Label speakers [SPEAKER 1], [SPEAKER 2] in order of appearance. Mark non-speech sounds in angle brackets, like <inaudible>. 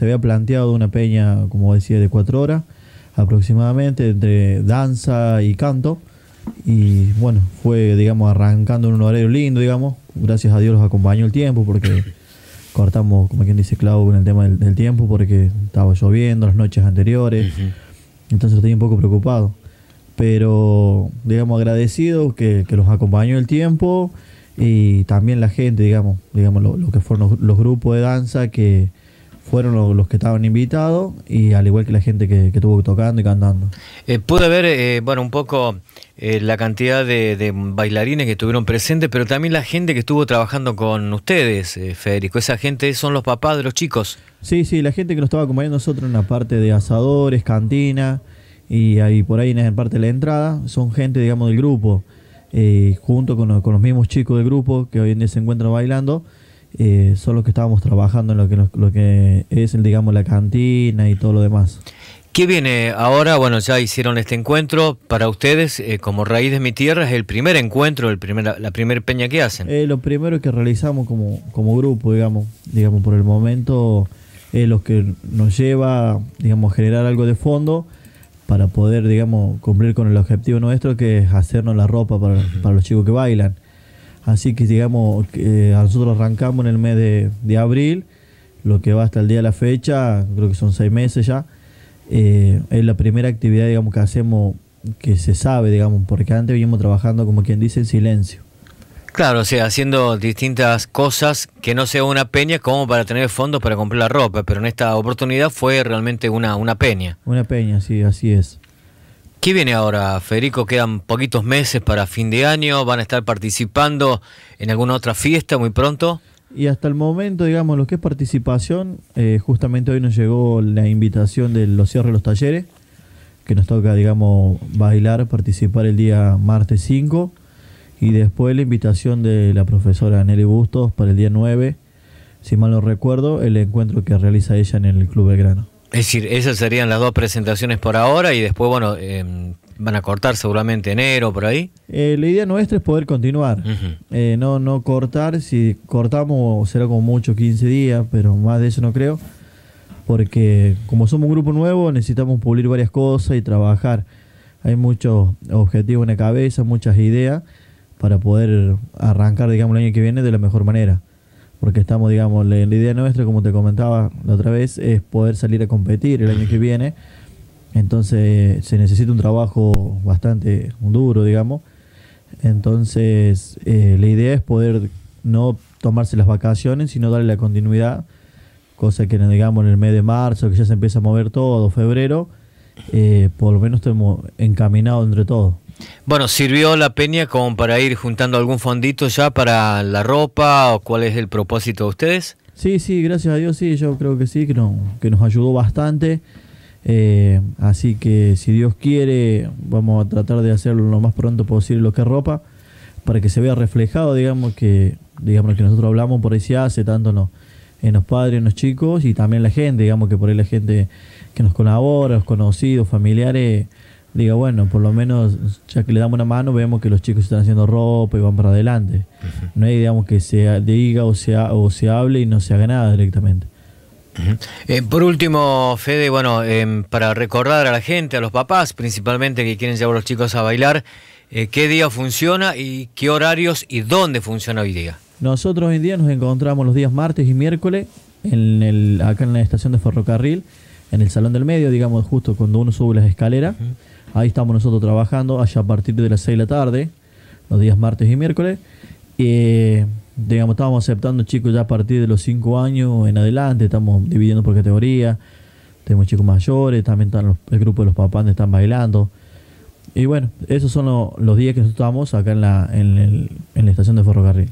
[SPEAKER 1] se había planteado una peña, como decía, de cuatro horas aproximadamente, entre danza y canto. Y bueno, fue, digamos, arrancando en un horario lindo, digamos. Gracias a Dios los acompañó el tiempo porque <coughs> cortamos, como quien dice Clau, con el tema del, tiempo porque estaba lloviendo las noches anteriores. Entonces estoy un poco preocupado. Pero, digamos, agradecido que, los acompañó el tiempo y también la gente, digamos, digamos lo, que fueron los, grupos de danza que, fueron los, que estaban invitados y al igual que la gente que, que estuvo tocando y cantando.
[SPEAKER 2] Eh, pude ver, eh, bueno, un poco eh, la cantidad de, bailarines que estuvieron presentes, pero también la gente que estuvo trabajando con ustedes, Federico. Esa gente son los papás de los chicos.
[SPEAKER 1] Sí, sí, la gente que nos estaba acompañando nosotros en la parte de asadores, cantina y ahí por ahí en parte de la entrada, son gente, digamos, del grupo, junto con los mismos chicos del grupo que hoy en día se encuentran bailando. Eh, son los que estábamos trabajando en lo que, lo que es, digamos, la cantina y todo lo demás.
[SPEAKER 2] ¿Qué viene ahora? Bueno, ya hicieron este encuentro. Para ustedes, eh, como Raíz de mi Tierra, es el primer encuentro, el primer, la primera peña que hacen.
[SPEAKER 1] Eh, lo primero que realizamos como, como grupo, digamos, digamos, por el momento, es lo que nos lleva, digamos, a generar algo de fondo para poder, digamos, cumplir con el objetivo nuestro, que es hacernos la ropa para los chicos que bailan. Así que digamos, eh, nosotros arrancamos en el mes de, abril, lo que va hasta el día de la fecha, creo que son seis meses ya. Eh, es la primera actividad digamos, que hacemos que se sabe, digamos, porque antes vinimos trabajando como quien dice en silencio.
[SPEAKER 2] Claro, o sea, haciendo distintas cosas que no sea una peña como para tener fondos para comprar la ropa, pero en esta oportunidad fue realmente una, una peña.
[SPEAKER 1] Una peña, sí, así es. ¿Qué viene
[SPEAKER 2] ahora, Federico? Quedan poquitos meses para fin de año. ¿Van a estar participando en alguna otra fiesta muy pronto?
[SPEAKER 1] Y hasta el momento, digamos, lo que es participación, eh, justamente hoy nos llegó la invitación de los cierres de los talleres, que nos toca, digamos, bailar, participar el día martes 5, y después la invitación de la profesora Nelly Bustos para el día 9, si mal no recuerdo, el encuentro que realiza ella en el Club Belgrano.
[SPEAKER 2] Es decir, esas serían las dos presentaciones por ahora y después, bueno, em, van a cortar seguramente enero por ahí.
[SPEAKER 1] Eh, la idea nuestra es poder continuar, eh, no, no cortar, si cortamos será como mucho 15 días, pero más de eso no creo, porque como somos un grupo nuevo necesitamos pulir varias cosas y trabajar. Hay muchos objetivos en la cabeza, muchas ideas para poder arrancar, digamos, el año que viene de la mejor manera porque estamos, digamos, la, la, idea nuestra, como te comentaba la otra vez, es poder salir a competir el año que <clears throat> viene. Entonces se necesita un trabajo bastante duro, digamos. Entonces eh, la idea es poder no tomarse las vacaciones, sino darle la continuidad, cosa que digamos en el mes de marzo, que ya se empieza a mover todo, febrero, eh, por lo menos estemos encaminados entre todos.
[SPEAKER 2] Bueno, ¿sirvió la peña como para ir juntando algún fondito ya para la ropa o cuál es el propósito de ustedes?
[SPEAKER 1] Sí, sí, gracias a Dios, sí, yo creo que sí, que, nos ayudó bastante. Eh, así que si Dios quiere, vamos a tratar de hacerlo lo más pronto posible lo que es ropa, para que se vea reflejado, digamos, que digamos que nosotros hablamos, por ahí se hace, tanto no en los padres, en los chicos y también la gente, digamos que por ahí la gente que nos colabora, los conocidos, familiares, diga, bueno, por lo menos ya que le damos una mano, vemos que los chicos están haciendo ropa y van para adelante. No hay, digamos, que se diga o sea o se hable y no se haga nada directamente. Eh,
[SPEAKER 2] por último, Fede, bueno, em, para recordar a la gente, a los papás principalmente que quieren llevar a los chicos a bailar, eh, ¿qué día funciona y qué horarios y dónde funciona hoy día?
[SPEAKER 1] Nosotros hoy en día nos encontramos los días martes y miércoles en acá en la estación de ferrocarril, en el salón del medio, digamos, justo cuando uno sube las escaleras. Ahí estamos nosotros trabajando, allá a partir de las 6 de la tarde, los días martes y miércoles. Y digamos, estamos aceptando chicos ya a partir de los 5 años en adelante, estamos dividiendo por categoría. Tenemos chicos mayores, también están los, el grupo de los papás están bailando. Y bueno, esos son los días que nosotros estamos acá en la, en la estación de ferrocarril.